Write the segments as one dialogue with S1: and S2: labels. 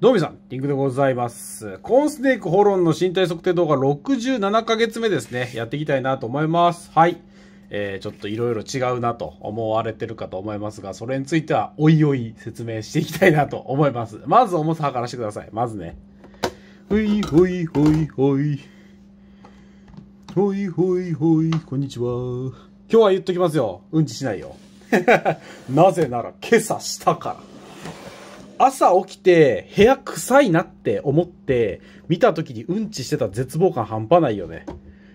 S1: どうみさん、リンクでございます。コーンスネークホロンの身体測定動画67ヶ月目ですね。やっていきたいなと思います。はい。えー、ちょっと色々違うなと思われてるかと思いますが、それについてはおいおい説明していきたいなと思います。まず重さ測らせてください。まずね。ほいほいほいほい。ほいほいほい、こんにちは。今日は言っときますよ。うんちしないよ。なぜなら今朝したから。朝起きて部屋臭いなって思って見た時にうんちしてた絶望感半端ないよね。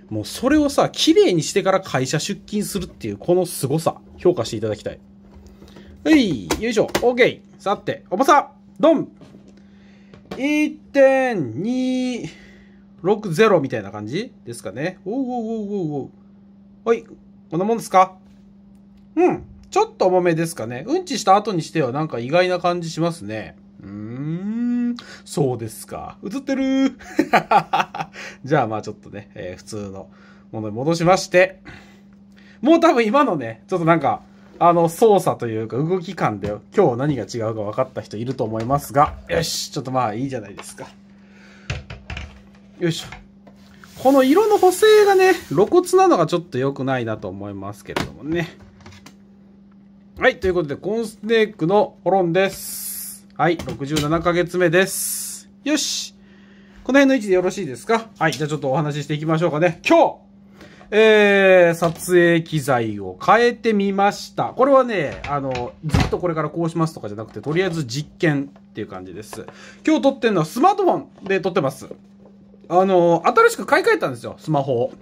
S1: もうそれをさ、綺麗にしてから会社出勤するっていうこの凄さ、評価していただきたい。はい、よいしょ、OK。さて、重さ、ドン !1.260 みたいな感じですかね。おうおうおうおうおう。はい、こんなもんですかうん。ちょっと重めですかね。うんちした後にしてはなんか意外な感じしますね。うーん、そうですか。映ってる じゃあまあちょっとね、えー、普通のものに戻しまして。もう多分今のね、ちょっとなんか、あの、操作というか動き感で今日何が違うか分かった人いると思いますが、よし、ちょっとまあいいじゃないですか。よいしょ。この色の補正がね、露骨なのがちょっと良くないなと思いますけれどもね。はい、ということで、コーンスネークのホロンです。はい、67ヶ月目です。よしこの辺の位置でよろしいですかはい、じゃあちょっとお話ししていきましょうかね。今日えー、撮影機材を変えてみました。これはね、あの、ずっとこれからこうしますとかじゃなくて、とりあえず実験っていう感じです。今日撮ってんのはスマートフォンで撮ってます。あの、新しく買い替えたんですよ、スマホを。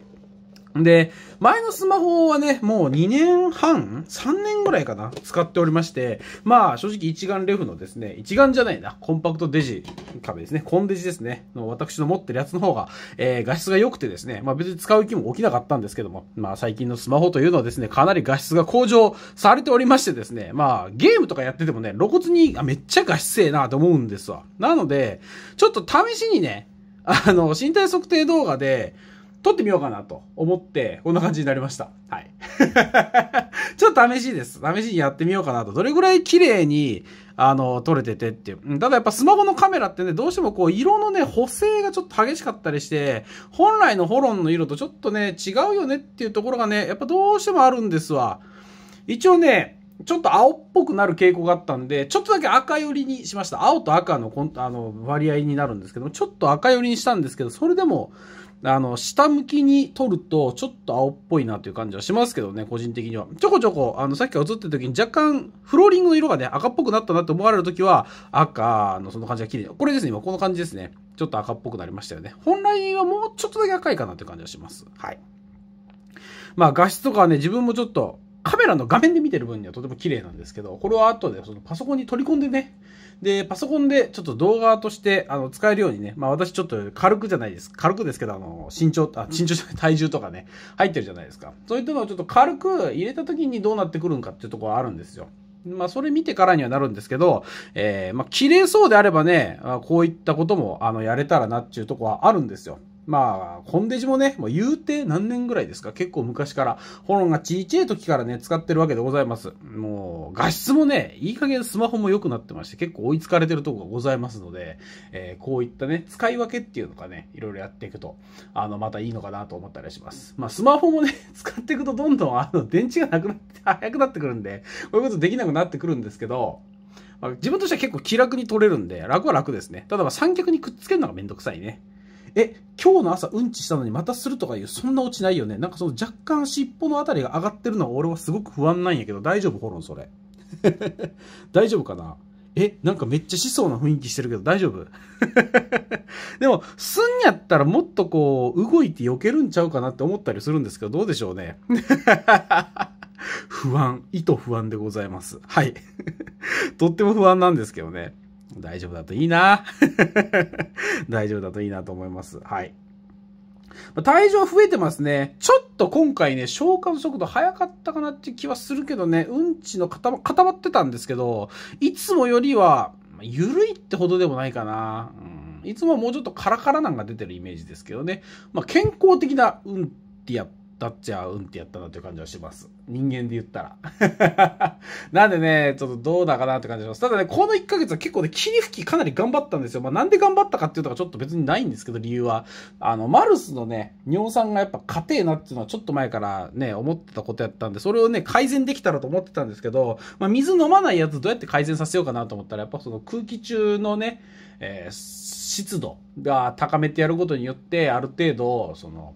S1: で、前のスマホはね、もう2年半 ?3 年ぐらいかな使っておりまして、まあ正直一眼レフのですね、一眼じゃないな、コンパクトデジ壁ですね、コンデジですね、の私の持ってるやつの方が、えー、画質が良くてですね、まあ別に使う気も起きなかったんですけども、まあ最近のスマホというのはですね、かなり画質が向上されておりましてですね、まあゲームとかやっててもね、露骨に、あ、めっちゃ画質ええなと思うんですわ。なので、ちょっと試しにね、あの、身体測定動画で、撮ってみようかなと思って、こんな感じになりました。はい。ちょっと試しです。試しにやってみようかなと。どれぐらい綺麗に、あの、撮れててっていう。ただやっぱスマホのカメラってね、どうしてもこう、色のね、補正がちょっと激しかったりして、本来のホロンの色とちょっとね、違うよねっていうところがね、やっぱどうしてもあるんですわ。一応ね、ちょっと青っぽくなる傾向があったんで、ちょっとだけ赤寄りにしました。青と赤のあの割合になるんですけども、ちょっと赤寄りにしたんですけど、それでも、あの、下向きに撮ると、ちょっと青っぽいなという感じはしますけどね、個人的には。ちょこちょこ、あの、さっき映ってた時に若干、フローリングの色がね、赤っぽくなったなって思われる時は、赤のその感じが綺麗。これですね、今この感じですね。ちょっと赤っぽくなりましたよね。本来はもうちょっとだけ赤いかなという感じがします。はい。まあ、画質とかはね、自分もちょっと、カメラの画面で見てる分にはとても綺麗なんですけど、これは後でそのパソコンに取り込んでね、で、パソコンでちょっと動画としてあの使えるようにね、まあ私ちょっと軽くじゃないです。軽くですけど、あの、身長、あ、身長じゃない、体重とかね、入ってるじゃないですか。そういったのをちょっと軽く入れた時にどうなってくるんかっていうところはあるんですよ。まあ、それ見てからにはなるんですけど、えー、まあ、綺麗そうであればね、こういったことも、あの、やれたらなっていうとこはあるんですよ。まあ、コンデジもね、もう言うて何年ぐらいですか結構昔から、ホロンがちいちゃい時からね、使ってるわけでございます。もう、画質もね、いい加減スマホも良くなってまして、結構追いつかれてるとこがございますので、えー、こういったね、使い分けっていうのがね、いろいろやっていくと、あの、またいいのかなと思ったりします。まあ、スマホもね、使っていくとどんどん、あの、電池がなくなって、早くなってくるんで、こういうことできなくなってくるんですけど、まあ、自分としては結構気楽に取れるんで、楽は楽ですね。ただま三脚にくっつけるのがめんどくさいね。え、今日の朝うんちしたのにまたするとかいう、そんな落ちないよね。なんかその若干尻尾のあたりが上がってるのは俺はすごく不安なんやけど、大丈夫ホロンそれ。大丈夫かなえ、なんかめっちゃしそうな雰囲気してるけど大丈夫 でも、すんやったらもっとこう、動いて避けるんちゃうかなって思ったりするんですけど、どうでしょうね。不安、意図不安でございます。はい。とっても不安なんですけどね。大丈夫だといいな。大丈夫だといいなと思います。はい。体重増えてますね。ちょっと今回ね、消化の速度早かったかなって気はするけどね、うんちの固ま固まってたんですけど、いつもよりは、緩いってほどでもないかな。うん、いつももうちょっとカラカラなんか出てるイメージですけどね。まあ、健康的なうんってやっだっちゃうんってやったなという感じはします。人間で言ったら。なんでね、ちょっとどうだかなって感じします。ただね、この1ヶ月は結構ね、霧吹きかなり頑張ったんですよ。まあなんで頑張ったかっていうのがちょっと別にないんですけど、理由は。あの、マルスのね、尿酸がやっぱ硬えなっていうのはちょっと前からね、思ってたことやったんで、それをね、改善できたらと思ってたんですけど、まあ水飲まないやつどうやって改善させようかなと思ったら、やっぱその空気中のね、えー、湿度が高めてやることによって、ある程度、その、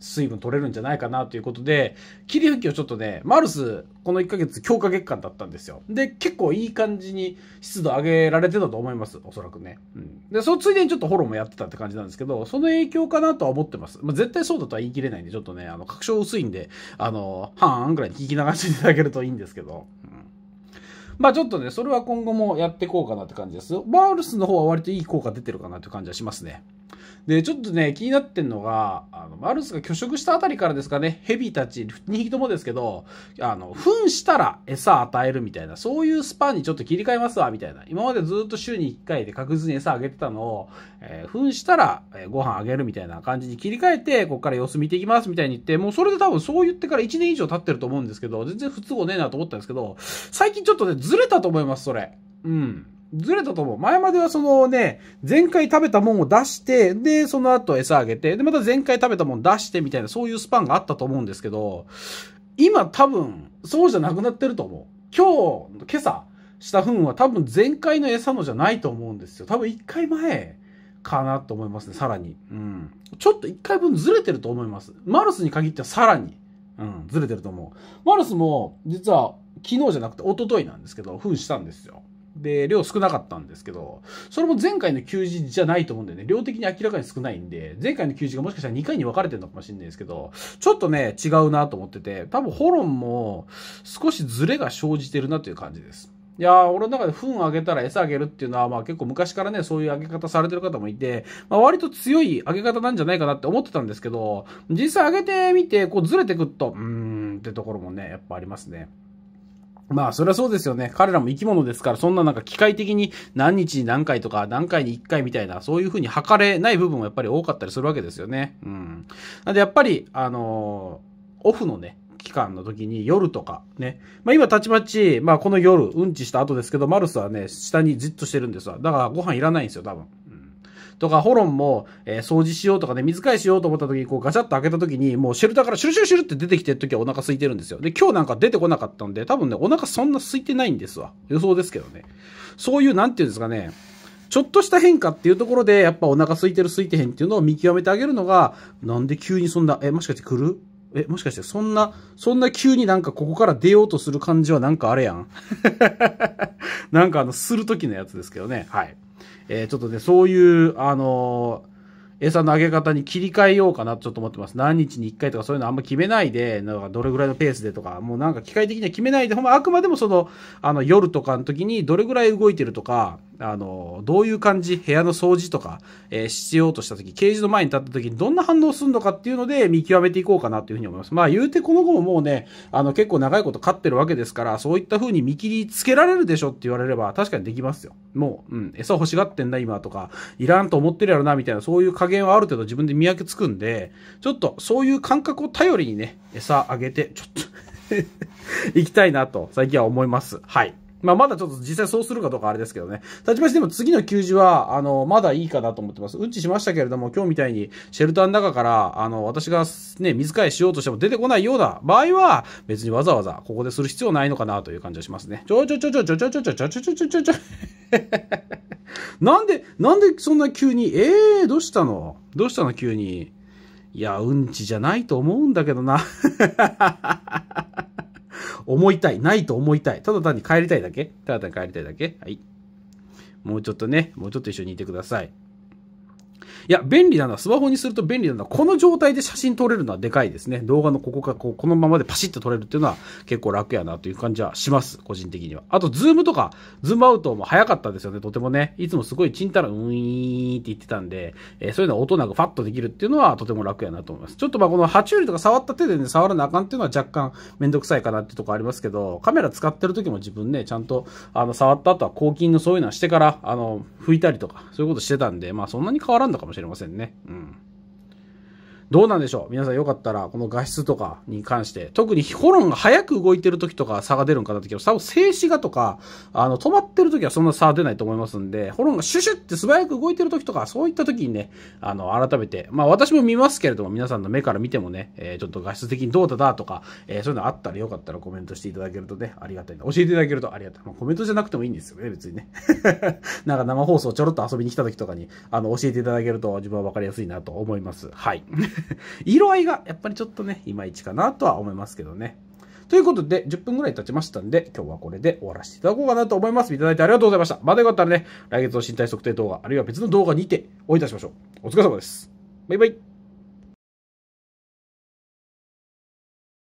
S1: 水分取れるんじゃないかなということで、霧吹きをちょっとね、マルス、この1ヶ月強化月間だったんですよ。で、結構いい感じに湿度上げられてたと思います。おそらくね。うん。で、そのついでにちょっとフォローもやってたって感じなんですけど、その影響かなとは思ってます。まあ、絶対そうだとは言い切れないんで、ちょっとね、あの、確証薄いんで、あの、半ーんぐらいに聞き流していただけるといいんですけど。うんまあちょっとね、それは今後もやっていこうかなって感じです。バールスの方は割といい効果出てるかなって感じはしますね。で、ちょっとね、気になってんのが、あの、マルスが拒食したあたりからですかね、ヘビたち、2匹ともですけど、あの、糞したら餌与えるみたいな、そういうスパンにちょっと切り替えますわ、みたいな。今までずっと週に1回で確実に餌あげてたのを、えー、糞したら、えー、ご飯あげるみたいな感じに切り替えて、こっから様子見ていきます、みたいに言って、もうそれで多分そう言ってから1年以上経ってると思うんですけど、全然不都合ねえなと思ったんですけど、最近ちょっとね、ずれたと思います、それ。うん。ずれたと思う。前まではそのね、前回食べたもんを出して、で、その後餌あげて、で、また前回食べたもん出してみたいな、そういうスパンがあったと思うんですけど、今多分、そうじゃなくなってると思う。今日、今朝した糞は多分前回の餌のじゃないと思うんですよ。多分一回前かなと思いますね、さらに。うん。ちょっと一回分ずれてると思います。マルスに限ってはさらに、うん、ずれてると思う。マルスも、実は昨日じゃなくて一昨日なんですけど、糞したんですよ。で、量少なかったんですけど、それも前回の給仕じゃないと思うんだよね。量的に明らかに少ないんで、前回の給仕がもしかしたら2回に分かれてるのかもしれないですけど、ちょっとね、違うなと思ってて、多分ホロンも少しズレが生じてるなという感じです。いやー、俺の中で糞あげたら餌あげるっていうのは、まあ結構昔からね、そういうあげ方されてる方もいて、まあ割と強いあげ方なんじゃないかなって思ってたんですけど、実際あげてみて、こうずれてくっと、うーんってところもね、やっぱありますね。まあ、それはそうですよね。彼らも生き物ですから、そんななんか機械的に何日に何回とか、何回に1回みたいな、そういうふうに測れない部分もやっぱり多かったりするわけですよね。うん。なんでやっぱり、あのー、オフのね、期間の時に夜とかね。まあ今たちまち、まあこの夜、うんちした後ですけど、マルスはね、下にじっとしてるんですわ。だからご飯いらないんですよ、多分。とか、ホロンも、えー、掃除しようとかね、水替えしようと思った時に、こうガチャッと開けた時に、もうシェルターからシュルシュルシュルって出てきてる時はお腹空いてるんですよ。で、今日なんか出てこなかったんで、多分ね、お腹そんな空いてないんですわ。予想ですけどね。そういう、なんていうんですかね、ちょっとした変化っていうところで、やっぱお腹空いてる空いてへんっていうのを見極めてあげるのが、なんで急にそんな、え、もしかして来るえ、もしかしてそんな、そんな急になんかここから出ようとする感じはなんかあれやん。なんかあの、するときのやつですけどね。はい。えー、ちょっとね、そういう、あのー、餌の上げ方に切り替えようかなとちょっと思ってます。何日に1回とかそういうのあんま決めないで、なんかどれぐらいのペースでとか、もうなんか機械的には決めないで、ほんまあくまでもその、あの夜とかの時にどれぐらい動いてるとか、あの、どういう感じ、部屋の掃除とか、えー、しようとした時、ケージの前に立った時にどんな反応するのかっていうので見極めていこうかなというふうに思います。まあ言うてこの子ももうね、あの結構長いこと飼ってるわけですから、そういった風に見切りつけられるでしょって言われれば確かにできますよ。もう、うん、餌欲しがってんな今とか、いらんと思ってるやろなみたいな、そういう加減はある程度自分で見分けつくんで、ちょっとそういう感覚を頼りにね、餌あげて、ちょっと 行きたいなと最近は思います。はい。まあ、まだちょっと実際そうするかどうかあれですけどね。たちまちでも次の給仕は、あの、まだいいかなと思ってます。うんちしましたけれども、今日みたいにシェルターの中から、あの、私がね、水替えしようとしても出てこないような場合は、別にわざわざここでする必要ないのかなという感じがしますね。ちょちょちょちょちょちょちょちょちょちょちょちょちょちょ。なんで、なんでそんな急に、ええー、どうしたのどうしたの急に。いや、うんちじゃないと思うんだけどな。思いたい。ないと思いたい。ただ単に帰りたいだけただ単に帰りたいだけはい。もうちょっとね、もうちょっと一緒にいてください。いや、便利なのは、スマホにすると便利なのは、この状態で写真撮れるのはでかいですね。動画のここがこう、このままでパシッと撮れるっていうのは結構楽やなという感じはします。個人的には。あと、ズームとか、ズームアウトも早かったですよね。とてもね。いつもすごいチンタラうーんって言ってたんで、えー、そういうのは音なくファッとできるっていうのはとても楽やなと思います。ちょっとまあ、この爬虫類とか触った手でね、触らなあかんっていうのは若干めんどくさいかなってとこありますけど、カメラ使ってる時も自分ね、ちゃんと、あの、触った後は抗菌のそういうのはしてから、あの、拭いたりとか、そういうことしてたんで、まあ、そんなに変わらんのかもしれない。れませんね。うん。どうなんでしょう皆さんよかったら、この画質とかに関して、特にホロンが早く動いてる時とか差が出るんかなってけど、多分静止画とか、あの、止まってる時はそんな差は出ないと思いますんで、ホロンがシュシュって素早く動いてる時とか、そういった時にね、あの、改めて、まあ私も見ますけれども、皆さんの目から見てもね、えー、ちょっと画質的にどうだだとか、えー、そういうのあったらよかったらコメントしていただけるとね、ありがたいな。教えていただけるとありがたい。まあ、コメントじゃなくてもいいんですよね、別にね。なんか生放送ちょろっと遊びに来た時とかに、あの、教えていただけると自分はわかりやすいなと思います。はい。色合いがやっぱりちょっとね、いまいちかなとは思いますけどね。ということで、10分ぐらい経ちましたんで、今日はこれで終わらせていただこうかなと思います。いただいてありがとうございました。まだよかったらね、来月の身体測定動画、あるいは別の動画にておいたしましょう。お疲れ様です。バイバイ。